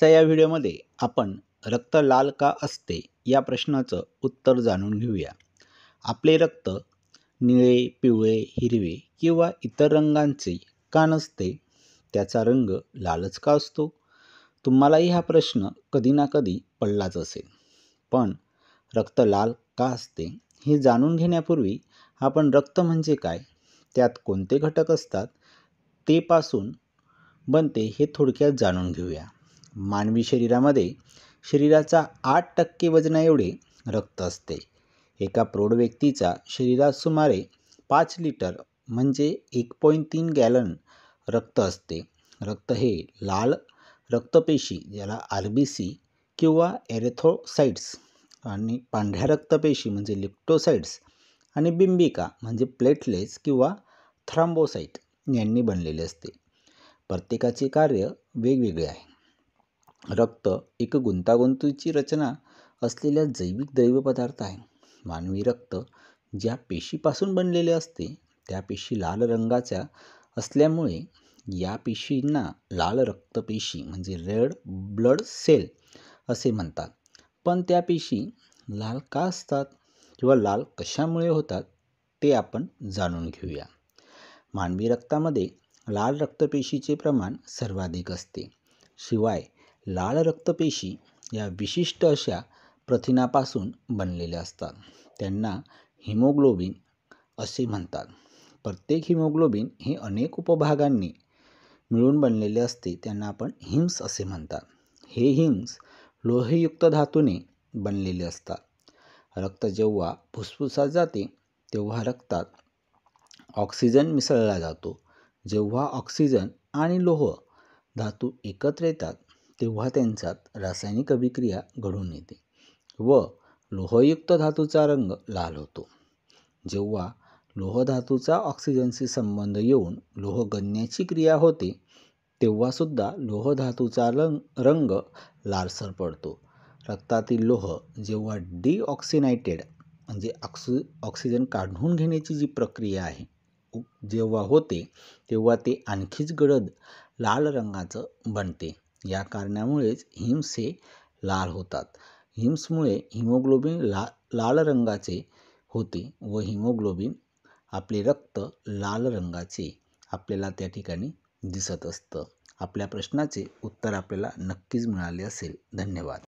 चा या व्हिडिओमध्ये आपण रक्त लाल का असते या प्रश्नाचं उत्तर जाणून घेऊया आपले रक्त निळे पिवळे हिरवे किंवा इतर रंगांचे का नसते त्याचा रंग लालच का असतो तुम्हालाही हा प्रश्न कधी ना कधी पडलाच असेल पण रक्त लाल का असते हे जाणून घेण्यापूर्वी आपण रक्त म्हणजे काय त्यात कोणते घटक असतात ते पासून बनते हे थोडक्यात जाणून घेऊया मानवी शरीरामध्ये शरीराचा आठ टक्के एवढे रक्त असते एका प्रौढ व्यक्तीचा शरीरात सुमारे पाच लिटर म्हणजे एक पॉईंट तीन गॅलन रक्त असते रक्त हे लाल रक्तपेशी ज्याला आर बी सी किंवा एरेथोसाइट्स आणि पांढऱ्या रक्तपेशी म्हणजे लिप्टोसाइट्स आणि बिंबिका म्हणजे प्लेटलेट्स किंवा थ्रांबोसाईट यांनी बनलेले असते प्रत्येकाचे कार्य वेगवेगळे आहे रक्त एक गुंतागुंतीची रचना असलेल्या जैविक पदार्थ आहे मानवी रक्त ज्या पेशीपासून बनलेले असते त्या पेशी लाल रंगाच्या असल्यामुळे या पेशींना लाल रक्तपेशी म्हणजे रेड ब्लड सेल असे म्हणतात पण त्या पेशी लाल का असतात किंवा लाल कशामुळे होतात ते आपण जाणून घेऊया मानवी रक्तामध्ये लाल रक्तपेशीचे प्रमाण सर्वाधिक असते शिवाय लाल रक्तपेशी या विशिष्ट अशा प्रथिनापासून बनलेल्या असतात त्यांना हिमोग्लोबिन असे म्हणतात प्रत्येक हिमोग्लोबिन हे अनेक उपभागांनी मिळून बनलेले असते त्यांना आपण हिम्स असे म्हणतात हे हिम्स लोहयुक्त धातूने बनलेले असतात रक्त जेव्हा फुस्फुसात जाते तेव्हा रक्तात ऑक्सिजन मिसळला जातो जेव्हा ऑक्सिजन आणि लोह धातू एकत्र येतात तेव्हा त्यांच्यात रासायनिक अभिक्रिया घडून येते व लोहयुक्त धातूचा रंग लाल होतो जेव्हा लोहधातूचा ऑक्सिजनशी संबंध येऊन लोह गणण्याची क्रिया होते तेव्हासुद्धा लोहधातूचा रंग रंग लालसर पडतो रक्तातील लोह जेव्हा डिऑक्सिनायटेड म्हणजे ऑक्सि ऑक्सिजन काढून घेण्याची जी प्रक्रिया आहे जेव्हा होते तेव्हा ते आणखीच गडद लाल रंगाचं बनते या कारणामुळेच हिम्स हे लाल होतात हिम्समुळे हिमोग्लोबिन ला लाल रंगाचे होते व हिमोग्लोबिन आपले रक्त लाल रंगाचे आपल्याला त्या ठिकाणी दिसत असतं आपल्या प्रश्नाचे उत्तर आपल्याला नक्कीच मिळाले असेल धन्यवाद